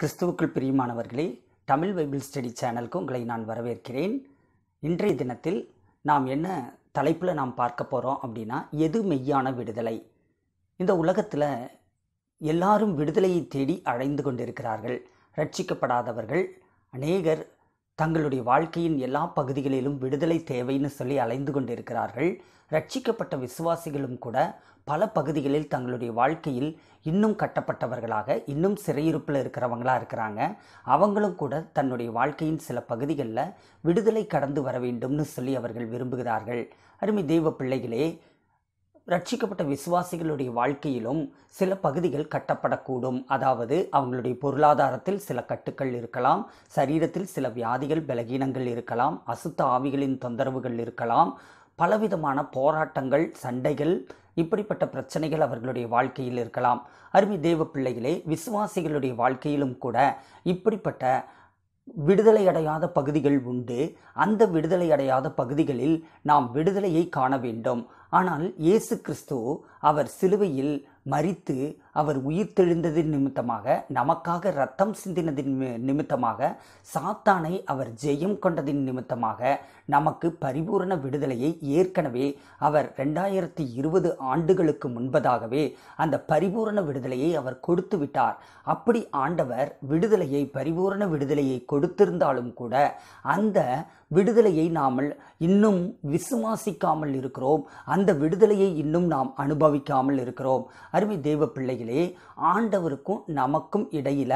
கிறிஸ்துவுக்குள் பிரியமானவர்களே Tamil Bible study சேனலுக்கு உங்களை நான் வரவேற்கிறேன் இன்றைய தினத்தில் நாம் என்ன தலைப்பில் நாம் பார்க்க போகிறோம் அப்படின்னா எது மெய்யான விடுதலை இந்த உலகத்தில் எல்லாரும் விடுதலையை தேடி அழைந்து கொண்டிருக்கிறார்கள் ரட்சிக்கப்படாதவர்கள் அநேகர் தங்களுடைய வாழ்க்கையின் எல்லா பகுதிகளிலும் விடுதலை தேவைன்னு சொல்லி அலைந்து கொண்டிருக்கிறார்கள் ரட்சிக்கப்பட்ட விசுவாசிகளும் கூட பல பகுதிகளில் தங்களுடைய வாழ்க்கையில் இன்னும் கட்டப்பட்டவர்களாக இன்னும் சிறையிருப்பில் இருக்கிறவங்களாக இருக்கிறாங்க அவங்களும் கூட தன்னுடைய வாழ்க்கையின் சில பகுதிகளில் விடுதலை கடந்து வர வேண்டும்னு சொல்லி அவர்கள் விரும்புகிறார்கள் அருமை தெய்வ பிள்ளைகளே ரட்சிக்கப்பட்ட விசுவாசிகளுடைய வாழ்க்கையிலும் சில பகுதிகள் கட்டப்படக்கூடும் அதாவது அவங்களுடைய பொருளாதாரத்தில் சில கட்டுக்கள் இருக்கலாம் சரீரத்தில் சில வியாதிகள் பலகீனங்கள் இருக்கலாம் அசுத்த ஆவிகளின் தொந்தரவுகள் இருக்கலாம் பலவிதமான போராட்டங்கள் சண்டைகள் இப்படிப்பட்ட பிரச்சனைகள் அவர்களுடைய வாழ்க்கையில் இருக்கலாம் அருமை தேவ பிள்ளைகளே விசுவாசிகளுடைய வாழ்க்கையிலும் கூட இப்படிப்பட்ட விடுதலை அடையாத பகுதிகள் உண்டு அந்த விடுதலை அடையாத பகுதிகளில் நாம் விடுதலையை காண வேண்டும் ஆனால் இயேசு கிறிஸ்து அவர் சிலுவையில் மறித்து அவர் தெழுந்ததின் நிமித்தமாக நமக்காக ரத்தம் சிந்தினதின் நிமித்தமாக சாத்தானை அவர் ஜெயம் கொண்டதின் நிமித்தமாக நமக்கு பரிபூரண விடுதலையை ஏற்கனவே அவர் ரெண்டாயிரத்தி இருபது ஆண்டுகளுக்கு முன்பதாகவே அந்த பரிபூரண விடுதலையை அவர் கொடுத்து விட்டார் அப்படி ஆண்டவர் விடுதலையை பரிபூரண விடுதலையை கொடுத்திருந்தாலும் கூட அந்த விடுதலையை நாம் இன்னும் விசுவாசிக்காமல் இருக்கிறோம் அந்த விடுதலையை இன்னும் நாம் அனுபவிக்காமல் இருக்கிறோம் அருமை தேவ பிள்ளைகள் நாட்களிலே ஆண்டவருக்கும் நமக்கும் இடையில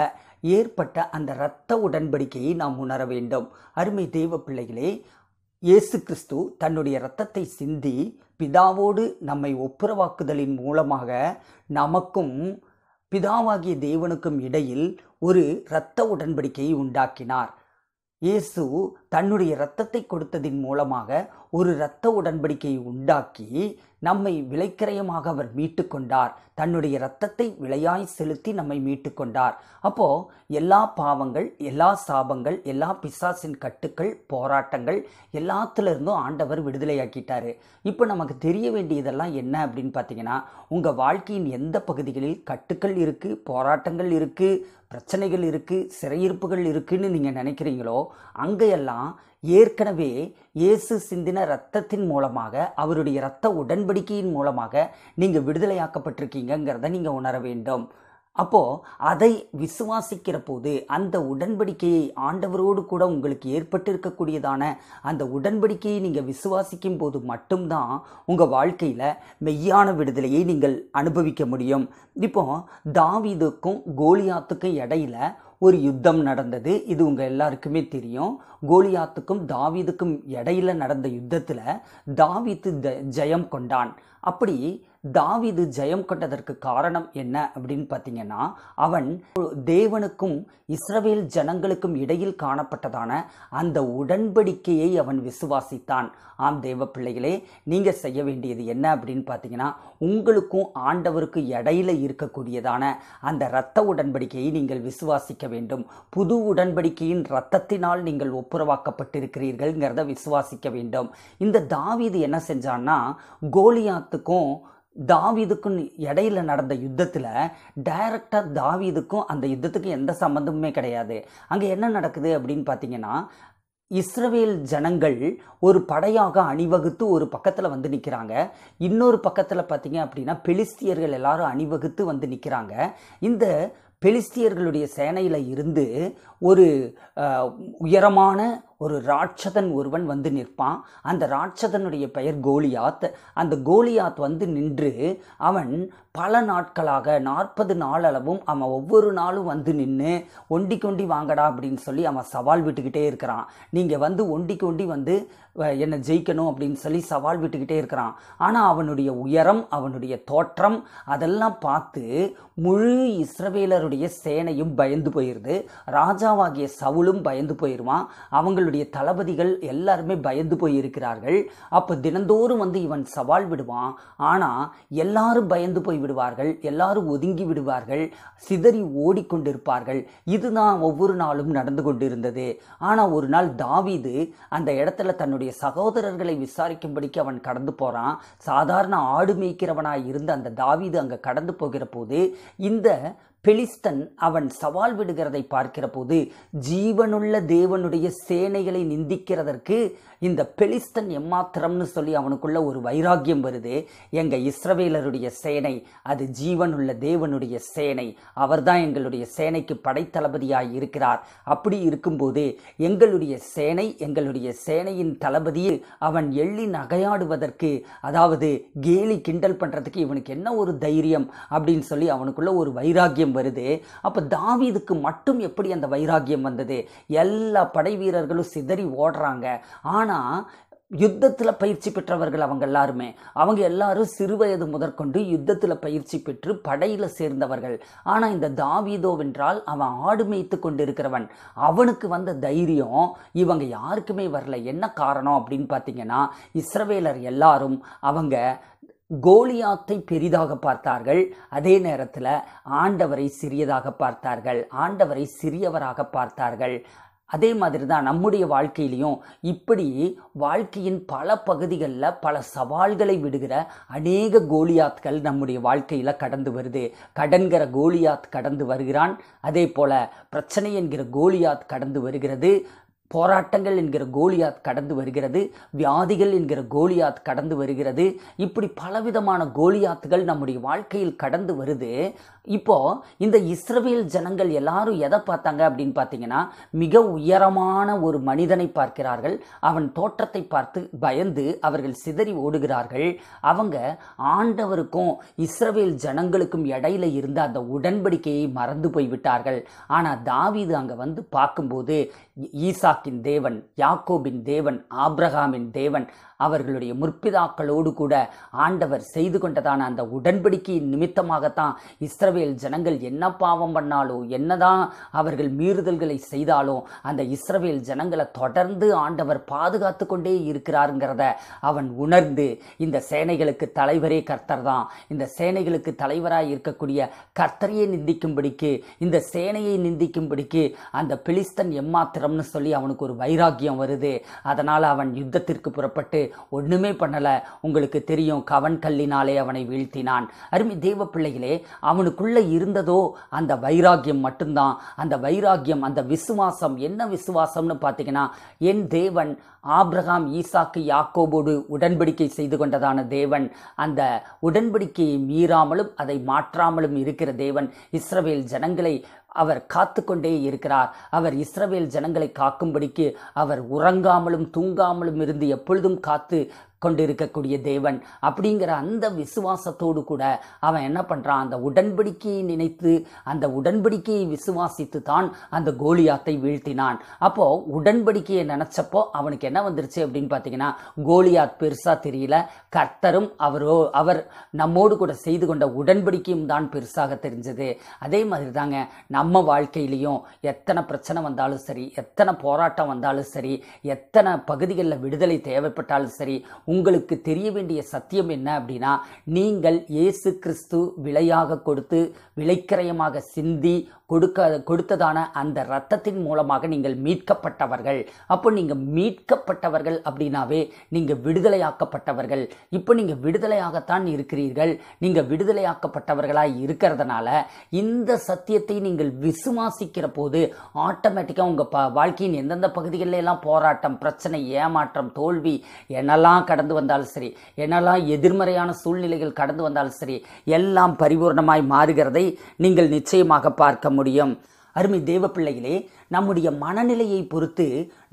ஏற்பட்ட அந்த இரத்த உடன்படிக்கையை நாம் உணர வேண்டும் அருமை தெய்வ பிள்ளைகளே இயேசு கிறிஸ்து தன்னுடைய இரத்தத்தை சிந்தி பிதாவோடு நம்மை ஒப்புரவாக்குதலின் மூலமாக நமக்கும் பிதாவாகிய தேவனுக்கும் இடையில் ஒரு இரத்த உடன்படிக்கையை உண்டாக்கினார் இயேசு தன்னுடைய இரத்தத்தை கொடுத்ததின் மூலமாக ஒரு இரத்த உடன்படிக்கையை உண்டாக்கி நம்மை விலைக்கிரயமாக அவர் மீட்டு கொண்டார் தன்னுடைய இரத்தத்தை விலையாய் செலுத்தி நம்மை மீட்டு கொண்டார் அப்போ எல்லா பாவங்கள் எல்லா சாபங்கள் எல்லா பிசாசின் கட்டுக்கள் போராட்டங்கள் எல்லாத்துலேருந்தும் ஆண்டவர் விடுதலையாக்கிட்டாரு இப்போ நமக்கு தெரிய வேண்டியதெல்லாம் என்ன அப்படின்னு பார்த்தீங்கன்னா உங்கள் வாழ்க்கையின் எந்த பகுதிகளில் கட்டுக்கள் இருக்குது போராட்டங்கள் இருக்குது பிரச்சனைகள் இருக்குது சிறையிருப்புகள் இருக்குதுன்னு நீங்கள் நினைக்கிறீங்களோ அங்கேயெல்லாம் ஏற்கனவே இயேசு சிந்தின ரத்தத்தின் மூலமாக அவருடைய இரத்த உடன்படிக்கையின் மூலமாக நீங்கள் விடுதலையாக்கப்பட்டிருக்கீங்கிறத நீங்கள் உணர வேண்டும் அப்போ அதை விசுவாசிக்கிற போது அந்த உடன்படிக்கையை ஆண்டவரோடு கூட உங்களுக்கு ஏற்பட்டு இருக்கக்கூடியதான அந்த உடன்படிக்கையை நீங்கள் விசுவாசிக்கும் போது மட்டும்தான் உங்கள் வாழ்க்கையில் மெய்யான விடுதலையை நீங்கள் அனுபவிக்க முடியும் இப்போ தாவிதுக்கும் கோலியாத்துக்கும் இடையில ஒரு யுத்தம் நடந்தது இது உங்கள் எல்லாருக்குமே தெரியும் கோலியாத்துக்கும் தாவிதுக்கும் இடையில நடந்த யுத்தத்தில் தாவித்து ஜெயம் கொண்டான் அப்படி தாவிது ஜெயம் கொண்டதற்கு காரணம் என்ன அப்படின்னு பார்த்தீங்கன்னா அவன் தேவனுக்கும் இஸ்ரவேல் ஜனங்களுக்கும் இடையில் காணப்பட்டதான அந்த உடன்படிக்கையை அவன் விசுவாசித்தான் ஆம் தேவ பிள்ளைகளே நீங்கள் செய்ய வேண்டியது என்ன அப்படின்னு பார்த்தீங்கன்னா உங்களுக்கும் ஆண்டவருக்கு இடையில இருக்கக்கூடியதான அந்த இரத்த உடன்படிக்கையை நீங்கள் விசுவாசிக்க வேண்டும் புது உடன்படிக்கையின் இரத்தத்தினால் நீங்கள் ஒப்புரவாக்கப்பட்டிருக்கிறீர்கள்ங்கிறத விசுவாசிக்க வேண்டும் இந்த தாவிது என்ன செஞ்சான்னா கோலியாத்துக்கும் தாவீதுக்கும் இடையில நடந்த யுத்தத்தில் டைரக்டாக தாவிதுக்கும் அந்த யுத்தத்துக்கும் எந்த சம்மந்தமுமே கிடையாது அங்கே என்ன நடக்குது அப்படின்னு பார்த்தீங்கன்னா இஸ்ரவேல் ஜனங்கள் ஒரு படையாக அணிவகுத்து ஒரு பக்கத்தில் வந்து நிற்கிறாங்க இன்னொரு பக்கத்தில் பார்த்தீங்க அப்படின்னா பெலிஸ்தியர்கள் எல்லாரும் அணிவகுத்து வந்து நிற்கிறாங்க இந்த பெலிஸ்தியர்களுடைய சேனையில் இருந்து ஒரு உயரமான ஒரு ராட்சதன் ஒருவன் வந்து நிற்பான் அந்த ராட்சதனுடைய பெயர் கோலியாத் அந்த கோலியாத் வந்து நின்று அவன் பல நாட்களாக நாற்பது நாள் அளவும் அவன் ஒவ்வொரு நாளும் வந்து நின்று ஒண்டி கொண்டி வாங்கடா அப்படின்னு சொல்லி அவன் சவால் விட்டுக்கிட்டே இருக்கிறான் நீங்கள் வந்து ஒண்டி கொண்டி வந்து என்னை ஜெயிக்கணும் அப்படின்னு சொல்லி சவால் விட்டுக்கிட்டே இருக்கிறான் ஆனால் அவனுடைய உயரம் அவனுடைய தோற்றம் அதெல்லாம் பார்த்து முழு இஸ்ரவேலருடைய சேனையும் பயந்து போயிடுது ராஜாவாகிய சவுலும் பயந்து போயிடுவான் அவங்களுடைய இவனுடைய தளபதிகள் எல்லாருமே பயந்து போய் இருக்கிறார்கள் அப்போ தினந்தோறும் வந்து இவன் சவால் விடுவான் ஆனால் எல்லாரும் பயந்து போய் விடுவார்கள் எல்லாரும் ஒதுங்கி விடுவார்கள் சிதறி ஓடிக்கொண்டிருப்பார்கள் இதுதான் ஒவ்வொரு நாளும் நடந்து கொண்டிருந்தது ஆனால் ஒரு நாள் தாவீது அந்த இடத்துல தன்னுடைய சகோதரர்களை விசாரிக்கும்படிக்கு அவன் கடந்து போகிறான் சாதாரண ஆடு மேய்க்கிறவனாக இருந்த அந்த தாவீது அங்கே கடந்து போகிற போது இந்த பெலிஸ்தன் அவன் சவால் விடுகிறதை பார்க்கிற போது ஜீவனுள்ள தேவனுடைய சேனைகளை நிந்திக்கிறதற்கு இந்த பெலிஸ்தன் எம்மாத்திரம்னு சொல்லி அவனுக்குள்ள ஒரு வைராக்கியம் வருது எங்கள் இஸ்ரவேலருடைய சேனை அது ஜீவனுள்ள தேவனுடைய சேனை அவர்தான் எங்களுடைய சேனைக்கு படைத்தளபதியாய் இருக்கிறார் அப்படி இருக்கும்போது எங்களுடைய சேனை எங்களுடைய சேனையின் தளபதியில் அவன் எள்ளி நகையாடுவதற்கு அதாவது கேலி கிண்டல் பண்ணுறதுக்கு இவனுக்கு என்ன ஒரு தைரியம் அப்படின்னு சொல்லி அவனுக்குள்ள ஒரு வைராக்கியம் வைராக்கியம் வருது அப்போ தாவீதுக்கு மட்டும் எப்படி அந்த வைராக்கியம் வந்தது எல்லா படை வீரர்களும் சிதறி ஓடுறாங்க ஆனால் யுத்தத்தில் பயிற்சி பெற்றவர்கள் அவங்க எல்லாருமே அவங்க எல்லாரும் சிறுவயது முதற்கொண்டு யுத்தத்தில் பயிற்சி பெற்று படையில் சேர்ந்தவர்கள் ஆனால் இந்த தாவீதோவென்றால் அவன் ஆடு மேய்த்து கொண்டு இருக்கிறவன் அவனுக்கு வந்த தைரியம் இவங்க யாருக்குமே வரல என்ன காரணம் அப்படின்னு பார்த்தீங்கன்னா இஸ்ரவேலர் எல்லாரும் அவங்க கோலியாத்தை பெரிதாக பார்த்தார்கள் அதே நேரத்தில் ஆண்டவரை சிறியதாக பார்த்தார்கள் ஆண்டவரை சிறியவராக பார்த்தார்கள் அதே மாதிரி தான் நம்முடைய வாழ்க்கையிலையும் இப்படி வாழ்க்கையின் பல பகுதிகளில் பல சவால்களை விடுகிற அநேக கோலியாத்கள் நம்முடைய வாழ்க்கையில் கடந்து வருது கடன்கிற கோலியாத் கடந்து வருகிறான் அதே போல் பிரச்சனை என்கிற கோலியாத் கடந்து வருகிறது போராட்டங்கள் என்கிற கோலியாத் கடந்து வருகிறது வியாதிகள் என்கிற கோலியாத் கடந்து வருகிறது இப்படி பலவிதமான கோலியாத்துகள் நம்முடைய வாழ்க்கையில் கடந்து வருது இப்போ இந்த இஸ்ரவேல் ஜனங்கள் எல்லாரும் எதை பார்த்தாங்க அப்படின்னு பார்த்தீங்கன்னா மிக உயரமான ஒரு மனிதனை பார்க்கிறார்கள் அவன் தோற்றத்தை பார்த்து பயந்து அவர்கள் சிதறி ஓடுகிறார்கள் அவங்க ஆண்டவருக்கும் இஸ்ரவேல் ஜனங்களுக்கும் இடையில இருந்த அந்த உடன்படிக்கையை மறந்து போய்விட்டார்கள் ஆனால் தாவீது அங்கே வந்து பார்க்கும்போது ஈசாக்கின் தேவன் யாக்கோபின் தேவன் ஆப்ரஹாமின் தேவன் அவர்களுடைய முற்பிதாக்களோடு கூட ஆண்டவர் செய்து கொண்டதான அந்த உடன்படிக்கையின் நிமித்தமாகத்தான் இஸ்ரவேல் ஜனங்கள் என்ன பாவம் பண்ணாலோ என்னதான் அவர்கள் மீறுதல்களை செய்தாலோ அந்த இஸ்ரவேல் ஜனங்களை தொடர்ந்து ஆண்டவர் பாதுகாத்து கொண்டே இருக்கிறாருங்கிறத அவன் உணர்ந்து இந்த சேனைகளுக்கு தலைவரே கர்த்தர் தான் இந்த சேனைகளுக்கு தலைவராக இருக்கக்கூடிய கர்த்தரையே நிந்திக்கும்படிக்கு இந்த சேனையை நிந்திக்கும்படிக்கு அந்த பிலிஸ்தன் எம்மாத்திரம்னு சொல்லி அவனுக்கு ஒரு வைராக்கியம் வருது அதனால் அவன் யுத்தத்திற்கு புறப்பட்டு ஒன்றுமே பண்ணலை உங்களுக்கு தெரியும் கவன் கல்லினாலே அவனை வீழ்த்தினான் அருமை தெய்வ பிள்ளைகளே அவனுக்குள்ளே இருந்ததோ அந்த வைராக்கியம் மட்டும்தான் அந்த வைராக்கியம் அந்த விசுவாசம் என்ன விசுவாசம்னு பார்த்தீங்கன்னா என் தேவன் ஆப்ரஹாம் ஈசாக்கு யாக்கோபோடு உடன்படிக்கை செய்து கொண்டதான தேவன் அந்த உடன்படிக்கையை மீறாமலும் அதை மாற்றாமலும் இருக்கிற தேவன் இஸ்ரவேல் ஜனங்களை அவர் காத்து கொண்டே இருக்கிறார் அவர் இஸ்ரவேல் ஜனங்களை காக்கும்படிக்கு அவர் உறங்காமலும் தூங்காமலும் இருந்து எப்பொழுதும் காத்து கொண்டிருக்கக்கூடிய தேவன் அப்படிங்கிற அந்த விசுவாசத்தோடு கூட அவன் என்ன பண்ணுறான் அந்த உடன்படிக்கையை நினைத்து அந்த உடன்படிக்கையை விசுவாசித்து தான் அந்த கோலியாத்தை வீழ்த்தினான் அப்போது உடன்படிக்கையை நினச்சப்போ அவனுக்கு என்ன வந்துருச்சு அப்படின்னு பார்த்தீங்கன்னா கோலியாத் பெருசாக தெரியல கர்த்தரும் அவரோ அவர் நம்மோடு கூட செய்து கொண்ட உடன்படிக்கையும் தான் பெருசாக தெரிஞ்சது அதே மாதிரி தாங்க நம்ம வாழ்க்கையிலையும் எத்தனை பிரச்சனை வந்தாலும் சரி எத்தனை போராட்டம் வந்தாலும் சரி எத்தனை பகுதிகளில் விடுதலை தேவைப்பட்டாலும் சரி உங்களுக்கு தெரிய வேண்டிய சத்தியம் என்ன அப்படின்னா நீங்கள் இயேசு கிறிஸ்து விலையாக கொடுத்து விலைக்கிரயமாக சிந்தி கொடுக்க கொடுத்ததான அந்த ரத்தத்தின் மூலமாக நீங்கள் மீட்கப்பட்டவர்கள் அப்போ நீங்கள் மீட்கப்பட்டவர்கள் அப்படின்னாவே நீங்கள் விடுதலையாக்கப்பட்டவர்கள் இப்போ நீங்கள் விடுதலையாகத்தான் இருக்கிறீர்கள் நீங்கள் விடுதலையாக்கப்பட்டவர்களாக இருக்கிறதுனால இந்த சத்தியத்தை நீங்கள் விசுவாசிக்கிற போது ஆட்டோமேட்டிக்காக உங்கள் ப வாழ்க்கையின் எந்தெந்த பகுதிகளிலெல்லாம் எல்லாம் போராட்டம் பிரச்சனை ஏமாற்றம் தோல்வி என்னெல்லாம் கடந்து வந்தாலும் சரி என்னெல்லாம் எதிர்மறையான சூழ்நிலைகள் கடந்து வந்தாலும் சரி எல்லாம் பரிபூர்ணமாய் மாறுகிறதை நீங்கள் நிச்சயமாக பார்க்க முடியும் முடியும் அருமை தேவ பிள்ளைகளே நம்முடைய மனநிலையை பொறுத்து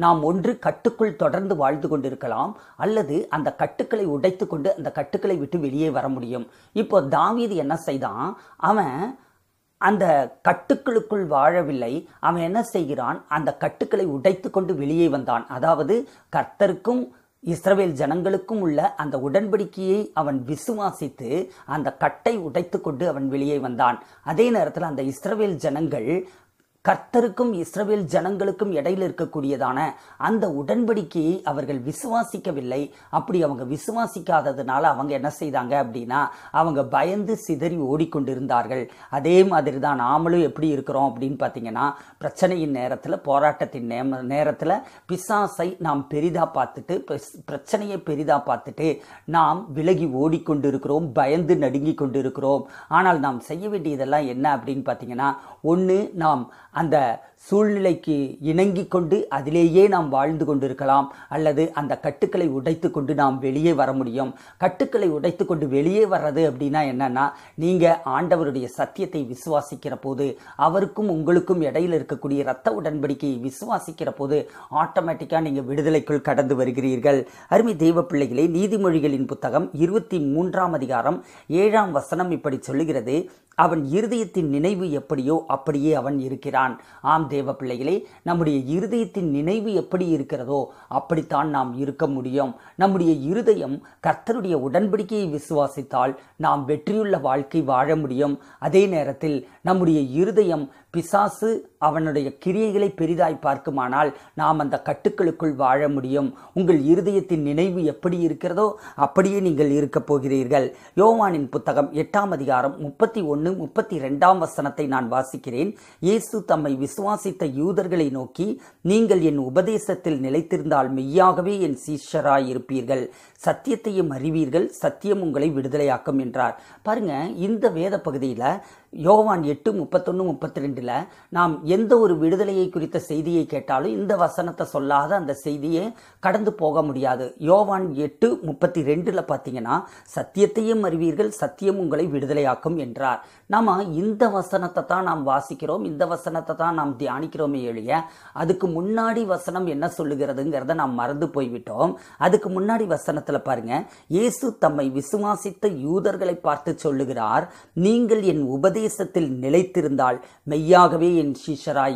நாம் ஒன்று கட்டுக்குள் தொடர்ந்து வாழ்ந்து கொண்டிருக்கலாம் அல்லது அந்த கட்டுக்களை உடைத்து கொண்டு அந்த கட்டுக்களை விட்டு வெளியே வர முடியும் இப்போ தாவீது என்ன செய்தான் அவன் அந்த கட்டுக்களுக்குள் வாழவில்லை அவன் என்ன செய்கிறான் அந்த கட்டுக்களை உடைத்து கொண்டு வெளியே வந்தான் அதாவது கர்த்தருக்கும் இஸ்ரவேல் ஜனங்களுக்கும் உள்ள அந்த உடன்படிக்கையை அவன் விசுவாசித்து அந்த கட்டை உடைத்துக்கொண்டு கொண்டு அவன் வெளியே வந்தான் அதே நேரத்தில் அந்த இஸ்ரவேல் ஜனங்கள் கர்த்தருக்கும் இஸ்ரவேல் ஜனங்களுக்கும் இடையில் இருக்கக்கூடியதான அந்த உடன்படிக்கையை அவர்கள் விசுவாசிக்கவில்லை அப்படி அவங்க விசுவாசிக்காததுனால அவங்க என்ன செய்தாங்க அப்படின்னா அவங்க பயந்து சிதறி ஓடிக்கொண்டிருந்தார்கள் அதே மாதிரி தான் நாமளும் எப்படி இருக்கிறோம் அப்படின்னு பார்த்தீங்கன்னா பிரச்சனையின் நேரத்தில் போராட்டத்தின் நேம நேரத்தில் பிசாசை நாம் பெரிதாக பார்த்துட்டு பிரச்சனையை பெரிதாக பார்த்துட்டு நாம் விலகி ஓடிக்கொண்டிருக்கிறோம் பயந்து நடுங்கி கொண்டிருக்கிறோம் ஆனால் நாம் செய்ய வேண்டியதெல்லாம் என்ன அப்படின்னு பார்த்தீங்கன்னா ஒன்று நாம் அந்த சூழ்நிலைக்கு இணங்கி கொண்டு அதிலேயே நாம் வாழ்ந்து கொண்டிருக்கலாம் அல்லது அந்த கட்டுக்களை உடைத்து கொண்டு நாம் வெளியே வர முடியும் கட்டுக்களை உடைத்து கொண்டு வெளியே வர்றது அப்படின்னா என்னன்னா நீங்கள் ஆண்டவருடைய சத்தியத்தை விசுவாசிக்கிற போது அவருக்கும் உங்களுக்கும் இடையில் இருக்கக்கூடிய இரத்த உடன்படிக்கையை விசுவாசிக்கிற போது ஆட்டோமேட்டிக்காக நீங்கள் விடுதலைக்குள் கடந்து வருகிறீர்கள் அருமை தெய்வ பிள்ளைகளே நீதிமொழிகளின் புத்தகம் இருபத்தி மூன்றாம் அதிகாரம் ஏழாம் வசனம் இப்படி சொல்லுகிறது அவன் இருதயத்தின் நினைவு எப்படியோ அப்படியே அவன் இருக்கிறான் ஆம் தேவ பிள்ளைகளே நம்முடைய இருதயத்தின் நினைவு எப்படி இருக்கிறதோ அப்படித்தான் நாம் இருக்க முடியும் நம்முடைய இருதயம் கர்த்தருடைய உடன்படிக்கையை விசுவாசித்தால் நாம் வெற்றியுள்ள வாழ்க்கை வாழ முடியும் அதே நேரத்தில் நம்முடைய இருதயம் பிசாசு அவனுடைய கிரியைகளை பெரிதாய் பார்க்குமானால் நாம் அந்த கட்டுக்களுக்குள் வாழ முடியும் உங்கள் இருதயத்தின் நினைவு எப்படி இருக்கிறதோ அப்படியே நீங்கள் இருக்கப் போகிறீர்கள் யோவானின் புத்தகம் எட்டாம் அதிகாரம் முப்பத்தி ஒன்று முப்பத்தி ரெண்டாம் வசனத்தை நான் வாசிக்கிறேன் இயேசு தம்மை விசுவாசித்த யூதர்களை நோக்கி நீங்கள் என் உபதேசத்தில் நிலைத்திருந்தால் மெய்யாகவே என் சீஷராயிருப்பீர்கள் சத்தியத்தையும் அறிவீர்கள் சத்தியம் உங்களை விடுதலையாக்கும் என்றார் பாருங்க இந்த வேத பகுதியில் யோகவான் எட்டு முப்பத்தொன்று முப்பத்தி ரெண்டில் நாம் எந்த ஒரு விடுதலையை குறித்த செய்தியை கேட்டாலும் இந்த வசனத்தை சொல்லாத அந்த செய்தியை கடந்து போக முடியாது யோவான் எட்டு முப்பத்தி ரெண்டில் பார்த்தீங்கன்னா சத்தியத்தையும் அறிவீர்கள் சத்தியம் உங்களை விடுதலையாக்கும் என்றார் நாம் இந்த வசனத்தை தான் நாம் வாசிக்கிறோம் இந்த வசனத்தை தான் நாம் தியானிக்கிறோமே எழிய அதுக்கு முன்னாடி வசனம் என்ன சொல்லுகிறதுங்கிறத நாம் மறந்து போய்விட்டோம் அதுக்கு முன்னாடி வசனத்தை இடத்துல பாருங்க இயேசு தம்மை விசுவாசித்த யூதர்களை பார்த்து சொல்லுகிறார் நீங்கள் என் உபதேசத்தில் நிலைத்திருந்தால் மெய்யாகவே என்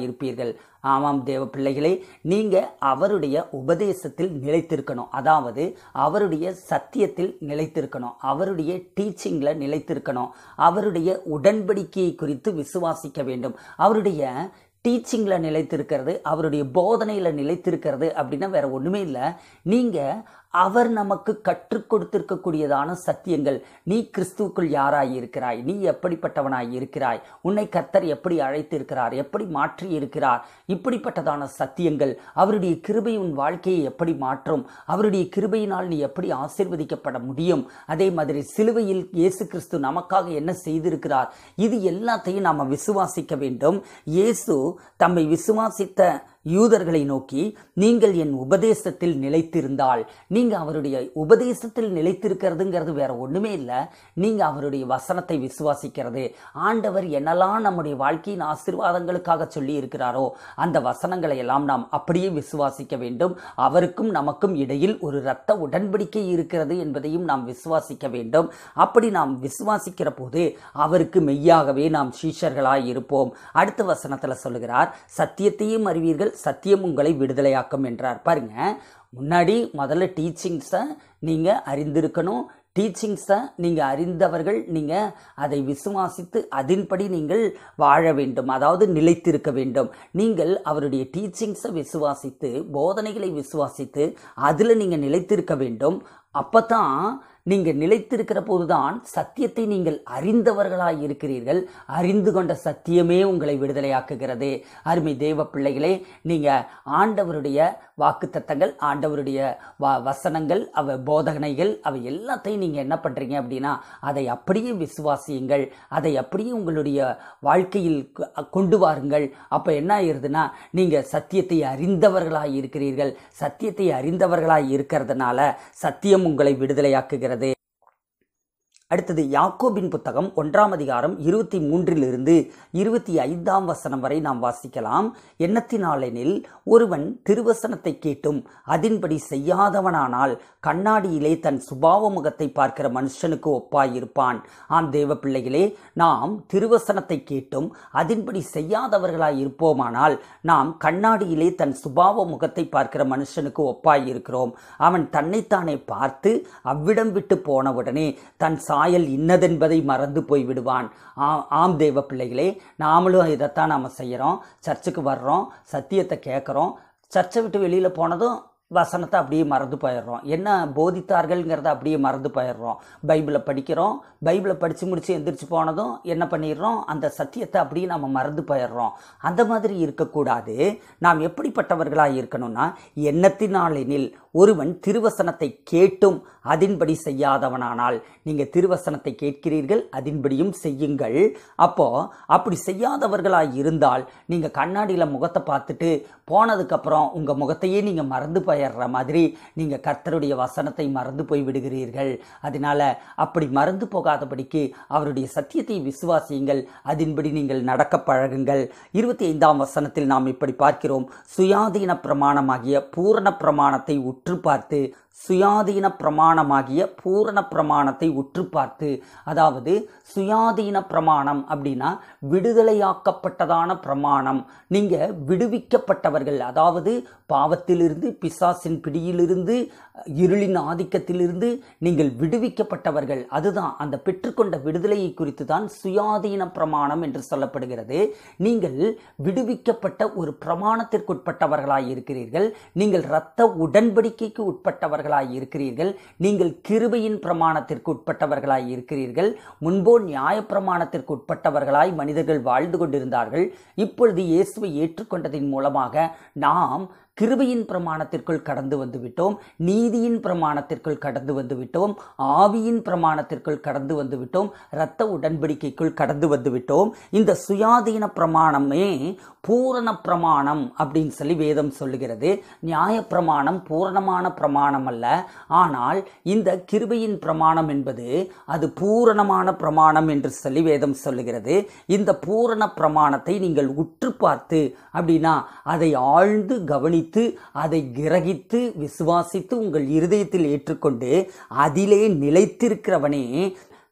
இருப்பீர்கள் ஆமாம் தேவ பிள்ளைகளே நீங்க அவருடைய உபதேசத்தில் நிலைத்திருக்கணும் அதாவது அவருடைய சத்தியத்தில் நிலைத்திருக்கணும் அவருடைய டீச்சிங்ல நிலைத்திருக்கணும் அவருடைய உடன்படிக்கையை குறித்து விசுவாசிக்க வேண்டும் அவருடைய டீச்சிங்கில் நிலைத்திருக்கிறது அவருடைய போதனையில் நிலைத்திருக்கிறது அப்படின்னா வேறு ஒன்றுமே இல்லை நீங்கள் அவர் நமக்கு கற்றுக் கொடுத்திருக்கக்கூடியதான சத்தியங்கள் நீ கிறிஸ்துவுக்குள் யாராய் இருக்கிறாய் நீ எப்படிப்பட்டவனாய் இருக்கிறாய் உன்னை கர்த்தர் எப்படி அழைத்திருக்கிறார் எப்படி மாற்றி இருக்கிறார் இப்படிப்பட்டதான சத்தியங்கள் அவருடைய கிருபை உன் வாழ்க்கையை எப்படி மாற்றும் அவருடைய கிருபையினால் நீ எப்படி ஆசிர்வதிக்கப்பட முடியும் அதே மாதிரி சிலுவையில் இயேசு கிறிஸ்து நமக்காக என்ன செய்திருக்கிறார் இது எல்லாத்தையும் நாம் விசுவாசிக்க வேண்டும் இயேசு தம்மை விசுவாசித்த யூதர்களை நோக்கி நீங்கள் என் உபதேசத்தில் நிலைத்திருந்தால் நீங்கள் அவருடைய உபதேசத்தில் நிலைத்திருக்கிறதுங்கிறது வேற ஒன்றுமே இல்லை நீங்கள் அவருடைய வசனத்தை விசுவாசிக்கிறது ஆண்டவர் என்னெல்லாம் நம்முடைய வாழ்க்கையின் ஆசீர்வாதங்களுக்காக சொல்லி இருக்கிறாரோ அந்த வசனங்களை எல்லாம் நாம் அப்படியே விசுவாசிக்க வேண்டும் அவருக்கும் நமக்கும் இடையில் ஒரு இரத்த உடன்படிக்கை இருக்கிறது என்பதையும் நாம் விசுவாசிக்க வேண்டும் அப்படி நாம் விசுவாசிக்கிற போது அவருக்கு மெய்யாகவே நாம் சீஷர்களாய் இருப்போம் அடுத்த வசனத்தில் சொல்லுகிறார் சத்தியத்தையும் அறிவீர்கள் சத்தியம் உங்களை விடுதலையாக்கும் என்றார் பாருங்க முன்னாடி முதல்ல டீச்சிங்ஸை நீங்கள் அறிந்திருக்கணும் டீச்சிங்ஸை நீங்கள் அறிந்தவர்கள் நீங்கள் அதை விசுவாசித்து அதன்படி நீங்கள் வாழ வேண்டும் அதாவது நிலைத்திருக்க வேண்டும் நீங்கள் அவருடைய டீச்சிங்ஸை விசுவாசித்து போதனைகளை விசுவாசித்து அதில் நீங்கள் நிலைத்திருக்க வேண்டும் அப்போ தான் நீங்கள் நிலைத்திருக்கிற போதுதான் சத்தியத்தை நீங்கள் அறிந்தவர்களாய் இருக்கிறீர்கள் அறிந்து கொண்ட சத்தியமே உங்களை விடுதலையாக்குகிறது அருமை தேவ பிள்ளைகளே நீங்கள் ஆண்டவருடைய வாக்குத்தத்தங்கள் ஆண்டவருடைய வ வசனங்கள் அவ போதனைகள் அவை எல்லாத்தையும் நீங்கள் என்ன பண்ணுறீங்க அப்படின்னா அதை அப்படியே விசுவாசியுங்கள் அதை அப்படியே உங்களுடைய வாழ்க்கையில் கொண்டு வாருங்கள் அப்போ என்ன ஆயிடுதுன்னா நீங்கள் சத்தியத்தை அறிந்தவர்களாக இருக்கிறீர்கள் சத்தியத்தை அறிந்தவர்களாக இருக்கிறதுனால சத்தியம் உங்களை விடுதலையாக்குகிறது அடுத்தது யாக்கோபின் புத்தகம் ஒன்றாம் அதிகாரம் இருபத்தி மூன்றிலிருந்து இருபத்தி ஐந்தாம் வசனம் வரை நாம் வாசிக்கலாம் எண்ணத்தினாலெனில் ஒருவன் திருவசனத்தை கேட்டும் அதன்படி செய்யாதவனானால் கண்ணாடியிலே தன் சுபாவ முகத்தை பார்க்கிற மனுஷனுக்கு ஒப்பாயிருப்பான் ஆம் தேவ பிள்ளைகளே நாம் திருவசனத்தை கேட்டும் அதன்படி செய்யாதவர்களாய் இருப்போமானால் நாம் கண்ணாடியிலே தன் சுபாவ முகத்தை பார்க்கிற மனுஷனுக்கு ஒப்பாயிருக்கிறோம் அவன் தன்னைத்தானே பார்த்து அவ்விடம் விட்டு போனவுடனே தன் சாயல் இன்னதென்பதை மறந்து போய் விடுவான் ஆம் ஆம் தெய்வ பிள்ளைகளே நாமளும் இதைத்தான் நாம் செய்கிறோம் சர்ச்சுக்கு வர்றோம் சத்தியத்தை கேட்குறோம் சர்ச்சை விட்டு வெளியில் போனதும் வசனத்தை அப்படியே மறந்து போயிடுறோம் என்ன போதித்தார்கள்ங்கிறத அப்படியே மறந்து போயிடுறோம் பைபிளை படிக்கிறோம் பைபிளை படித்து முடித்து எந்திரிச்சு போனதும் என்ன பண்ணிடுறோம் அந்த சத்தியத்தை அப்படியே நம்ம மறந்து போயிடுறோம் அந்த மாதிரி இருக்கக்கூடாது நாம் எப்படிப்பட்டவர்களாக இருக்கணும்னா எண்ணத்தினாலெனில் ஒருவன் திருவசனத்தை கேட்டும் அதின்படி செய்யாதவனானால் நீங்கள் திருவசனத்தை கேட்கிறீர்கள் அதின்படியும் செய்யுங்கள் அப்போது அப்படி செய்யாதவர்களாக இருந்தால் நீங்கள் கண்ணாடியில் முகத்தை பார்த்துட்டு போனதுக்கப்புறம் உங்கள் முகத்தையே நீங்கள் மறந்து போய போயிடுற மாதிரி நீங்கள் கர்த்தருடைய வசனத்தை மறந்து போய் விடுகிறீர்கள் அதனால் அப்படி மறந்து போகாதபடிக்கு அவருடைய சத்தியத்தை விசுவாசியுங்கள் அதன்படி நீங்கள் நடக்க பழகுங்கள் இருபத்தி ஐந்தாம் வசனத்தில் நாம் இப்படி பார்க்கிறோம் சுயாதீன பிரமாணமாகிய பூரண பிரமாணத்தை உற்று பார்த்து சுயாதீன பிரமாணமாகிய பூரண பிரமாணத்தை உற்று பார்த்து அதாவது சுயாதீன பிரமாணம் அப்படின்னா விடுதலையாக்கப்பட்டதான பிரமாணம் நீங்கள் விடுவிக்கப்பட்டவர்கள் அதாவது பாவத்திலிருந்து பிசா பிசாசின் பிடியிலிருந்து இருளின் ஆதிக்கத்திலிருந்து நீங்கள் விடுவிக்கப்பட்டவர்கள் அதுதான் அந்த பெற்றுக்கொண்ட விடுதலையை குறித்து தான் சுயாதீன பிரமாணம் என்று சொல்லப்படுகிறது நீங்கள் விடுவிக்கப்பட்ட ஒரு பிரமாணத்திற்கு உட்பட்டவர்களாய் இருக்கிறீர்கள் நீங்கள் இரத்த உடன்படிக்கைக்கு உட்பட்டவர்களாய் இருக்கிறீர்கள் நீங்கள் கிருபையின் பிரமாணத்திற்கு உட்பட்டவர்களாய் இருக்கிறீர்கள் முன்போ நியாய பிரமாணத்திற்கு உட்பட்டவர்களாய் மனிதர்கள் வாழ்ந்து கொண்டிருந்தார்கள் இப்பொழுது இயேசுவை ஏற்றுக்கொண்டதின் மூலமாக நாம் கிருபையின் பிரமாணத்திற்குள் கடந்து வந்து விட்டோம் நீதியின் பிரமாணத்திற்குள் கடந்து வந்து விட்டோம் ஆவியின் பிரமாணத்திற்குள் கடந்து வந்து விட்டோம் இரத்த உடன்படிக்கைக்குள் கடந்து வந்து விட்டோம் இந்த சுயாதீன பிரமாணமே பூரண பிரமாணம் அப்படின்னு சொல்லி வேதம் சொல்லுகிறது நியாய பிரமாணம் பூரணமான பிரமாணம் அல்ல ஆனால் இந்த கிருபையின் பிரமாணம் என்பது அது பூரணமான பிரமாணம் என்று சொல்லி வேதம் சொல்லுகிறது இந்த பூரண பிரமாணத்தை நீங்கள் உற்று பார்த்து அப்படின்னா அதை ஆழ்ந்து கவனி கவனித்து அதை கிரகித்து விசுவாசித்து உங்கள் இருதயத்தில் ஏற்றுக்கொண்டு அதிலே நிலைத்திருக்கிறவனே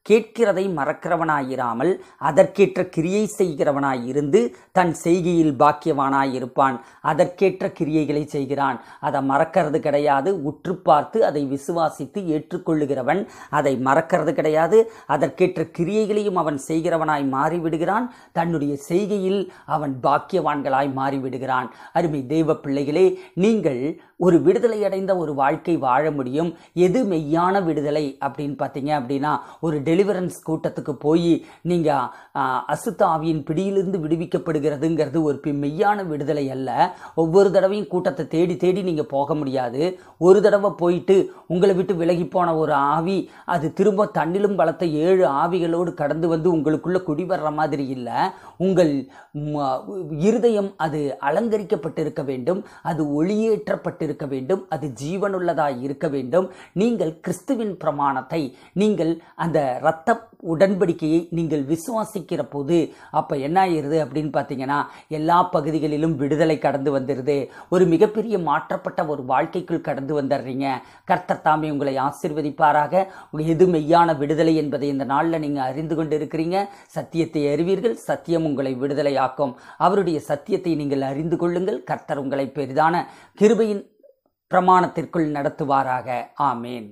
கேட்கிறதை மறக்கிறவனாயிராமல் அதற்கேற்ற கிரியை செய்கிறவனாயிருந்து தன் செய்கையில் பாக்கியவானாயிருப்பான் அதற்கேற்ற கிரியைகளை செய்கிறான் அதை மறக்கிறது கிடையாது உற்று பார்த்து அதை விசுவாசித்து ஏற்றுக்கொள்ளுகிறவன் அதை மறக்கிறது கிடையாது அதற்கேற்ற கிரியைகளையும் அவன் செய்கிறவனாய் மாறிவிடுகிறான் தன்னுடைய செய்கையில் அவன் பாக்கியவான்களாய் மாறிவிடுகிறான் அருமை தெய்வ பிள்ளைகளே நீங்கள் ஒரு விடுதலை அடைந்த ஒரு வாழ்க்கை வாழ முடியும் எது மெய்யான விடுதலை அப்படின்னு பார்த்தீங்க அப்படின்னா ஒரு டெலிவரன்ஸ் கூட்டத்துக்கு போய் நீங்கள் அசுத்த ஆவியின் பிடியிலிருந்து விடுவிக்கப்படுகிறதுங்கிறது ஒரு மெய்யான விடுதலை அல்ல ஒவ்வொரு தடவையும் கூட்டத்தை தேடி தேடி நீங்கள் போக முடியாது ஒரு தடவை போயிட்டு உங்களை விட்டு விலகி போன ஒரு ஆவி அது திரும்ப தண்ணிலும் வளர்த்த ஏழு ஆவிகளோடு கடந்து வந்து உங்களுக்குள்ளே குடி வர்ற மாதிரி இல்லை உங்கள் இருதயம் அது அலங்கரிக்கப்பட்டிருக்க வேண்டும் அது ஒளியேற்றப்பட்டிருக்க வேண்டும் அது ஜீவனுள்ளதாக இருக்க வேண்டும் நீங்கள் கிறிஸ்துவின் பிரமாணத்தை நீங்கள் அந்த ரத்த உடன்படிக்கையை நீங்கள் விசுவாசிக்கிற போது அப்போ என்ன ஆயிடுது அப்படின்னு பார்த்தீங்கன்னா எல்லா பகுதிகளிலும் விடுதலை கடந்து வந்துடுது ஒரு மிகப்பெரிய மாற்றப்பட்ட ஒரு வாழ்க்கைக்குள் கடந்து வந்துடுறீங்க கர்த்தர் தாமே உங்களை ஆசிர்வதிப்பாராக எது மெய்யான விடுதலை என்பதை இந்த நாளில் நீங்கள் அறிந்து கொண்டு இருக்கிறீங்க சத்தியத்தை அறிவீர்கள் சத்தியம் உங்களை விடுதலையாக்கும் அவருடைய சத்தியத்தை நீங்கள் அறிந்து கொள்ளுங்கள் கர்த்தர் உங்களை பெரிதான கிருபையின் பிரமாணத்திற்குள் நடத்துவாராக ஆமேன்